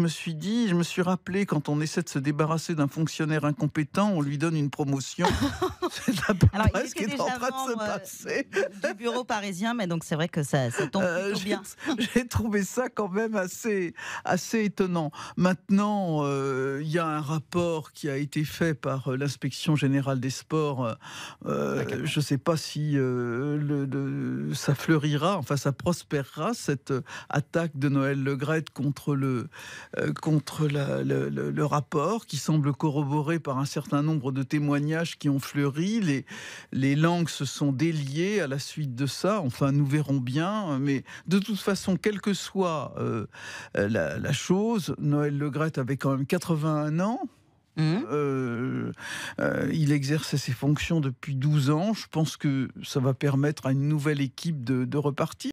me suis dit, je me suis rappelé quand on essaie de se débarrasser d'un fonctionnaire incompétent, on lui donne une promotion. c'est à peu ce qui est en train de se euh, passer. du bureau parisien, mais donc c'est vrai que ça, tombe euh, bien. J'ai trouvé ça quand même assez, assez étonnant. Maintenant, euh, il y a un rapport qui a été fait par l'inspection générale des sports. je ne sais pas si le, ça fleurira, enfin ça prospérera cette attaque de Noël Le Gret contre le euh, contre le, rapport qui semble corroboré par un certain nombre de témoignages qui ont fleuri. Les, langues se sont déliées à la suite de ça. Enfin, nous verrons bien. Mais de toute façon, quelle que soit euh, euh, la, chose, Noël Le avait quand même 81 ans. Mmh. il exerçait ses fonctions depuis 12 ans. Je pense que ça va permettre à une nouvelle équipe de repartir.